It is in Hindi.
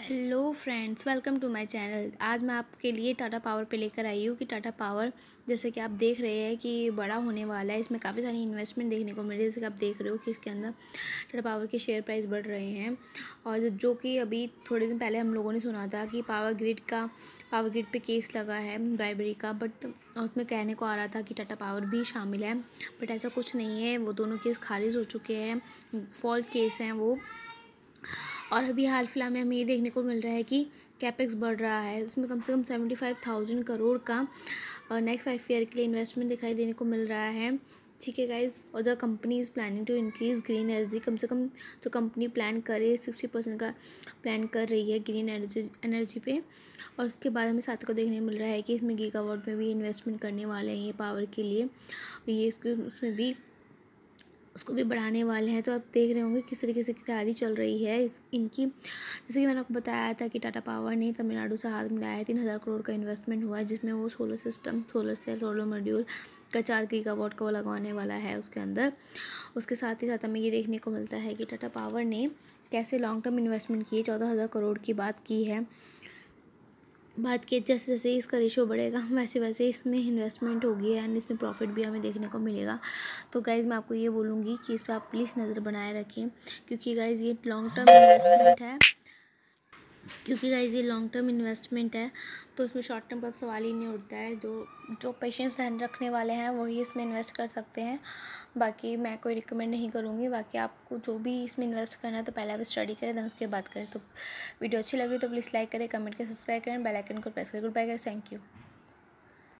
hello friends welcome to my channel आज मैं आपके लिए टाटा पावर पे लेकर आई हूँ कि टाटा पावर जैसे कि आप देख रहे हैं कि बड़ा होने वाला है इसमें काफ़ी सारी इन्वेस्टमेंट देखने को मिल रही है जैसे कि आप देख रहे हो कि इसके अंदर टाटा पावर के शेयर प्राइस बढ़ रहे हैं और जो कि अभी थोड़े दिन पहले हम लोगों ने सुना था कि पावर ग्रिड का पावर ग्रिड पर केस लगा है ब्राइबरी का बट उसमें कहने को आ रहा था कि टाटा पावर भी शामिल है बट ऐसा कुछ नहीं है वो दोनों केस खारिज हो चुके हैं फॉल्ट केस हैं वो और अभी हाल फिलहाल में हमें ये देखने को मिल रहा है कि कैपेक्स बढ़ रहा है उसमें कम से कम सेवेंटी फाइव थाउजेंड करोड़ का नेक्स्ट फाइव ईयर के लिए इन्वेस्टमेंट दिखाई देने को मिल रहा है ठीक है गाइज और the company is planning to increase green energy कम से कम जो कंपनी प्लान करे सिक्सटी परसेंट का प्लान कर रही है ग्रीन एनर्जी एनर्जी पे और उसके बाद हमें साथ को देखने मिल रहा है कि इसमें गीगावाट में भी इन्वेस्टमेंट करने वाले हैं ये पावर के लिए ये उसमें भी उसको भी बढ़ाने वाले हैं तो आप देख रहे होंगे किस तरीके से तैयारी चल रही है इस इनकी जैसे कि मैंने आपको बताया था कि टाटा पावर ने तमिलनाडु से हाथ मिलाया है तीन हज़ार करोड़ का इन्वेस्टमेंट हुआ है जिसमें वो solar system solar cell solar module का चार की का वोट का वो लगवाने वाला है उसके अंदर उसके साथ ही साथ हमें ये देखने को मिलता है कि टाटा पावर ने कैसे लॉन्ग टर्म इन्वेस्टमेंट किए चौदह हज़ार करोड़ की बात की है बात की जैसे जैसे इसका रेशो बढ़ेगा वैसे वैसे इसमें इन्वेस्टमेंट होगी एंड इसमें प्रॉफिट भी हमें देखने को मिलेगा तो गाइज़ मैं आपको ये बोलूँगी कि इस पर आप प्लीज़ नज़र बनाए रखें क्योंकि गाइज़ ये लॉन्ग टर्म इन्वेस्टमेंट है क्योंकि गाइज ये लॉन्ग टर्म इन्वेस्टमेंट है तो उसमें शॉर्ट टर्म का सवाल ही नहीं उठता है जो जो पेशेंस रखने वाले हैं वही इसमें इन्वेस्ट कर सकते हैं बाकी मैं कोई रिकमेंड नहीं करूँगी बाकी आपको जो भी इसमें इन्वेस्ट करना है तो पहले आप स्टडी करें दैन उसके बाद करें तो वीडियो अच्छी लगी तो प्लीज़ लाइक करें कमेंट करें सब्सक्राइब करें बेलाइकन को प्रेस करें good bye guys thank you